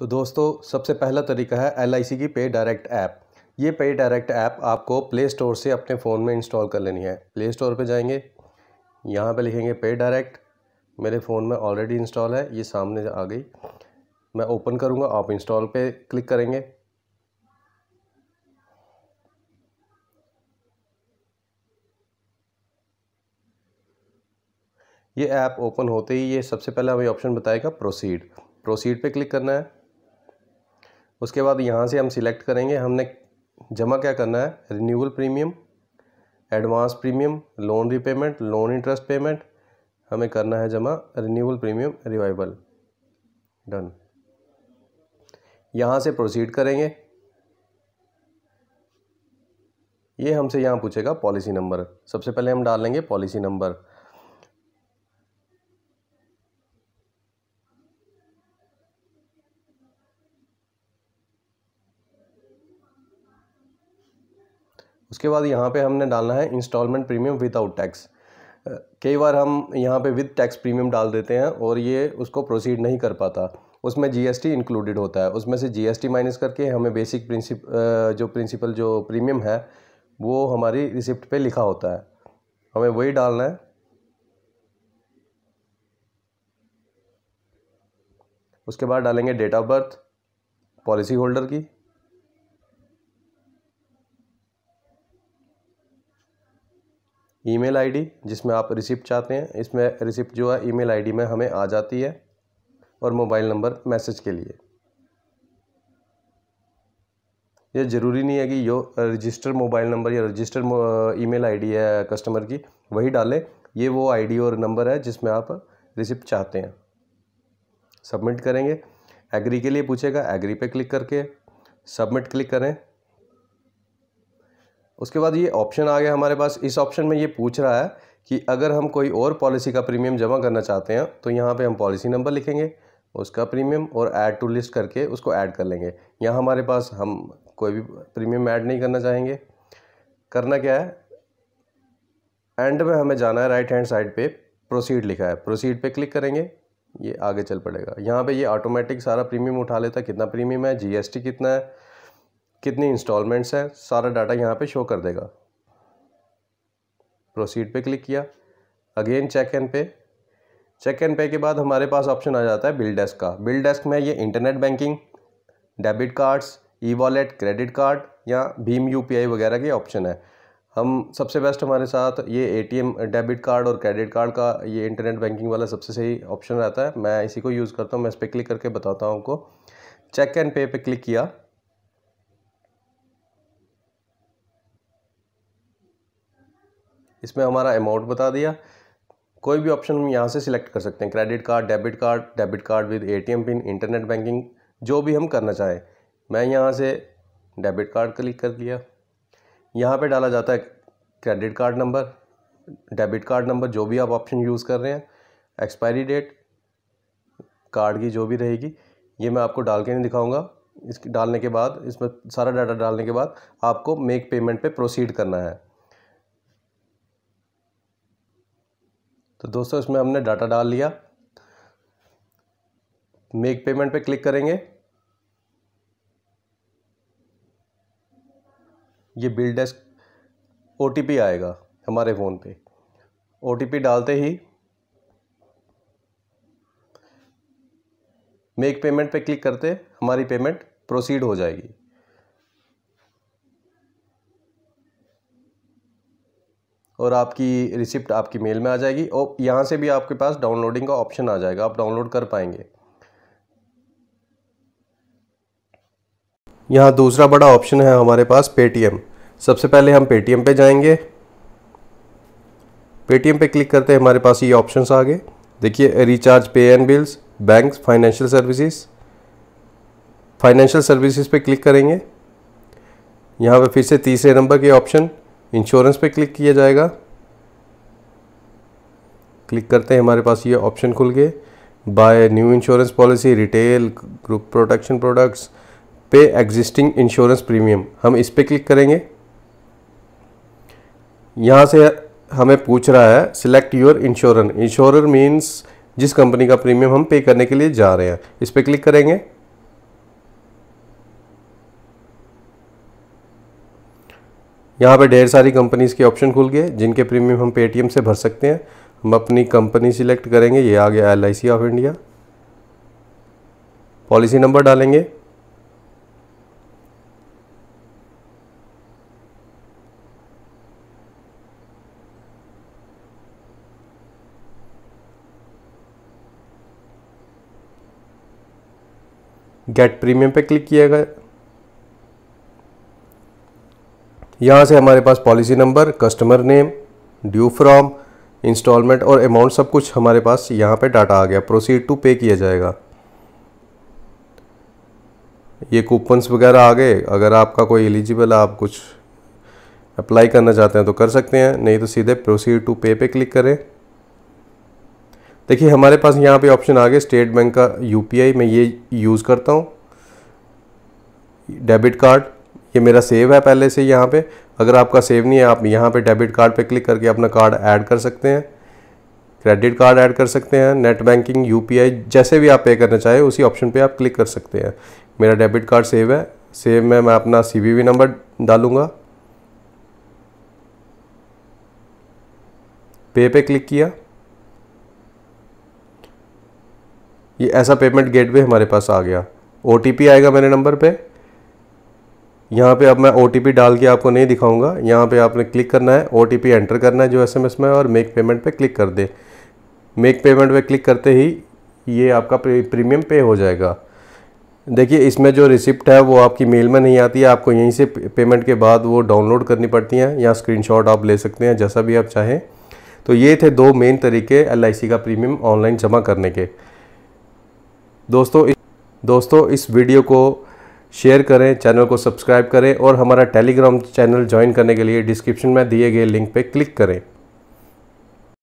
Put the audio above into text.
तो दोस्तों सबसे पहला तरीका है एल की पे डायरेक्ट ऐप ये पे डायरेक्ट ऐप आपको प्ले स्टोर से अपने फ़ोन में इंस्टॉल कर लेनी है प्ले स्टोर पर जाएंगे यहाँ पर लिखेंगे पे डायरेक्ट मेरे फ़ोन में ऑलरेडी इंस्टॉल है ये सामने आ गई मैं ओपन करूँगा आप इंस्टॉल पे क्लिक करेंगे ये ऐप ओपन होते ही ये सबसे पहले हमें ऑप्शन बताएगा प्रोसीड प्रोसीड पे क्लिक करना है उसके बाद यहाँ से हम सिलेक्ट करेंगे हमने जमा क्या करना है renewal premium advance premium loan repayment loan interest payment हमें करना है जमा रिन्यूअल प्रीमियम रिवाइबल डन यहाँ से प्रोसीड करेंगे ये हमसे यहाँ पूछेगा पॉलिसी नंबर सबसे पहले हम डाल लेंगे पॉलिसी नंबर उसके बाद यहाँ पे हमने डालना है इंस्टॉलमेंट प्रीमियम विदाउट टैक्स कई बार हम यहाँ पे विद टैक्स प्रीमियम डाल देते हैं और ये उसको प्रोसीड नहीं कर पाता उसमें जीएसटी इंक्लूडेड होता है उसमें से जीएसटी माइनस करके हमें बेसिक प्रिंसिप जो प्रिंसिपल जो प्रीमियम है वो हमारी रिसिप्ट पे लिखा होता है हमें वही डालना है उसके बाद डालेंगे date of birth policy holder की ईमेल आईडी जिसमें आप रिसिप्ट चाहते हैं इसमें रिसिप्ट जो है ईमेल आईडी में हमें आ जाती है और मोबाइल नंबर मैसेज के लिए यह ज़रूरी नहीं है कि यो रजिस्टर मोबाइल नंबर या रजिस्टर ईमेल आईडी है कस्टमर की वही डालें ये वो आईडी और नंबर है जिसमें आप रिसिप्ट चाहते हैं सबमिट करेंगे एग्री के लिए पूछेगा एग्री पे क्लिक करके सबमिट क्लिक करें उसके बाद ये ऑप्शन आ गया हमारे पास इस ऑप्शन में ये पूछ रहा है कि अगर हम कोई और पॉलिसी का प्रीमियम जमा करना चाहते हैं तो यहाँ पे हम पॉलिसी नंबर लिखेंगे उसका प्रीमियम और ऐड टू लिस्ट करके उसको ऐड कर लेंगे यहाँ हमारे पास हम कोई भी प्रीमियम ऐड नहीं करना चाहेंगे करना क्या है एंड में हमें जाना है राइट हैंड साइड पे प्रोसीड लिखा है प्रोसीड पे क्लिक करेंगे ये आगे चल पड़ेगा यहाँ पे ये ऑटोमेटिक सारा प्रीमियम उठा लेता है कितना प्रीमियम है जीएसटी कितना है कितनी इंस्टॉलमेंट्स है सारा डाटा यहाँ पे शो कर देगा प्रोसीड पे क्लिक किया again check and pay check and pay के बाद हमारे पास ऑप्शन आ जाता है बिल डेस्क का बिल डेस्क में ये internet banking debit cards e wallet credit card या भीम यू वगैरह के ऑप्शन है हम सबसे बेस्ट हमारे साथ ये ए डेबिट कार्ड और क्रेडिट कार्ड का ये इंटरनेट बैंकिंग वाला सबसे सही ऑप्शन रहता है मैं इसी को यूज़ करता हूँ मैं इस पर क्लिक करके बताता हूँ आपको चेक एंड पे पे क्लिक किया इसमें हमारा अमाउंट बता दिया कोई भी ऑप्शन हम यहाँ से सिलेक्ट कर सकते हैं credit card debit card debit card with ATM pin internet banking जो भी हम करना चाहें मैं यहाँ से डेबिट कार्ड क्लिक कर लिया यहाँ पे डाला जाता है credit card number debit card number जो भी आप ऑप्शन यूज़ कर रहे हैं एक्सपायरी डेट कार्ड की जो भी रहेगी ये मैं आपको डाल के नहीं दिखाऊंगा इसकी डालने के बाद इसमें सारा डाटा डालने के बाद आपको मेक पेमेंट पे प्रोसीड करना है तो दोस्तों इसमें हमने डाटा डाल लिया मेक पेमेंट पे क्लिक करेंगे ये बिल डेस्क ओ आएगा हमारे फ़ोन पे ओ डालते ही मेक पेमेंट पे क्लिक करते हमारी पेमेंट प्रोसीड हो जाएगी और आपकी रिसिप्ट आपकी मेल में आ जाएगी और यहाँ से भी आपके पास डाउनलोडिंग का ऑप्शन आ जाएगा आप डाउनलोड कर पाएंगे यहाँ दूसरा बड़ा ऑप्शन है हमारे पास पेटीएम सबसे पहले हम पेटीएम पे जाएंगे पेटीएम पे क्लिक करते हैं हमारे पास ये ऑप्शंस आ गए देखिए recharge pay and bills bank financial services financial services पे क्लिक करेंगे यहाँ पे फिर से तीसरे नंबर के ऑप्शन इंश्योरेंस पे क्लिक किया जाएगा क्लिक करते हैं हमारे पास ये ऑप्शन खुल गए buy new insurance policy retail group protection products pay existing insurance premium हम इस पर क्लिक करेंगे यहाँ से हमें पूछ रहा है select your insurance insurer means जिस कंपनी का प्रीमियम हम पे करने के लिए जा रहे हैं इस पर क्लिक करेंगे यहाँ पर ढेर सारी कंपनीज़ के ऑप्शन खुल गए जिनके प्रीमियम हम पेटीएम से भर सकते हैं हम अपनी कंपनी सिलेक्ट करेंगे ये आ गया L of India policy number डालेंगे गेट प्रीमियम पे क्लिक किया गया यहाँ से हमारे पास policy number customer name due from installment और अमाउंट सब कुछ हमारे पास यहाँ पे डाटा आ गया प्रोसीड टू पे किया जाएगा ये कूपन्स वगैरह आ गए अगर आपका कोई एलिजिबल आप कुछ अप्लाई करना चाहते हैं तो कर सकते हैं नहीं तो सीधे प्रोसीड टू पे पे क्लिक करें देखिए हमारे पास यहाँ पे ऑप्शन आ गए स्टेट बैंक का यूपीआई मैं ये यूज़ करता हूँ डेबिट कार्ड ये मेरा सेव है पहले से यहाँ पे अगर आपका सेव नहीं है आप यहाँ पे डेबिट कार्ड पे क्लिक करके अपना कार्ड ऐड कर सकते हैं क्रेडिट कार्ड ऐड कर सकते हैं नेट बैंकिंग यू जैसे भी आप पे करना चाहें उसी ऑप्शन पर आप क्लिक कर सकते हैं मेरा डेबिट कार्ड सेव है सेव में मैं अपना सी नंबर डालूँगा पे पे क्लिक किया ये ऐसा पेमेंट गेटवे हमारे पास आ गया ओ आएगा मेरे नंबर पे यहाँ पे अब मैं ओ डाल के आपको नहीं दिखाऊंगा यहाँ पे आपने क्लिक करना है ओ एंटर करना है जो एस में और मेक पेमेंट पे क्लिक कर दे मेक पेमेंट पे क्लिक करते ही ये आपका प्रीमियम पे हो जाएगा देखिए इसमें जो रिसिप्ट है वो आपकी मेल में नहीं आती है आपको यहीं से पेमेंट के बाद वो डाउनलोड करनी पड़ती हैं या शॉट आप ले सकते हैं जैसा भी आप चाहें तो ये थे दो मेन तरीके एल का प्रीमियम ऑनलाइन जमा करने के दोस्तों दोस्तों इस वीडियो को शेयर करें चैनल को सब्सक्राइब करें और हमारा टेलीग्राम चैनल ज्वाइन करने के लिए डिस्क्रिप्शन में दिए गए लिंक पर क्लिक करें